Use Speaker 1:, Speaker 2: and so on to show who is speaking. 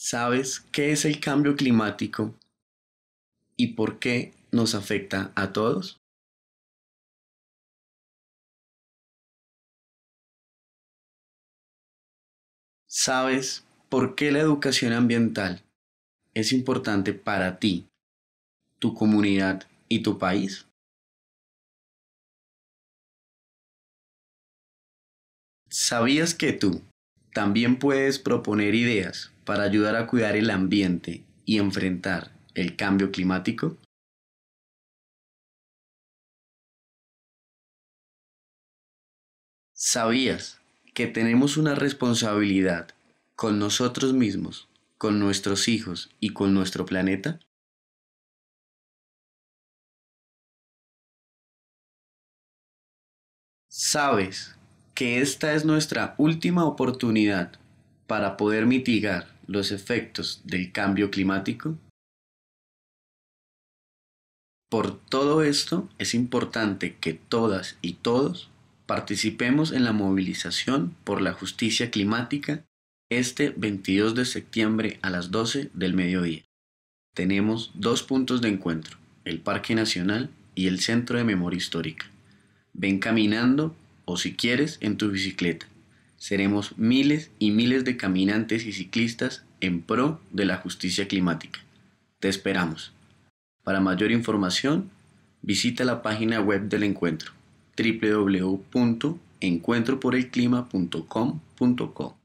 Speaker 1: ¿Sabes qué es el cambio climático y por qué nos afecta a todos? ¿Sabes por qué la educación ambiental es importante para ti, tu comunidad y tu país? ¿Sabías que tú también puedes proponer ideas para ayudar a cuidar el ambiente y enfrentar el cambio climático. ¿Sabías que tenemos una responsabilidad con nosotros mismos, con nuestros hijos y con nuestro planeta? ¿Sabes que esta es nuestra última oportunidad para poder mitigar
Speaker 2: los efectos del cambio climático? Por todo esto es importante que todas y todos participemos en la movilización por la justicia climática este 22 de septiembre a las 12 del mediodía. Tenemos dos puntos de encuentro, el Parque Nacional y el Centro de Memoria Histórica. Ven caminando o si quieres en tu bicicleta. Seremos miles y miles de caminantes y ciclistas en pro de la justicia climática. Te esperamos. Para mayor información, visita la página web del encuentro
Speaker 1: www.encuentroporelclima.com.co.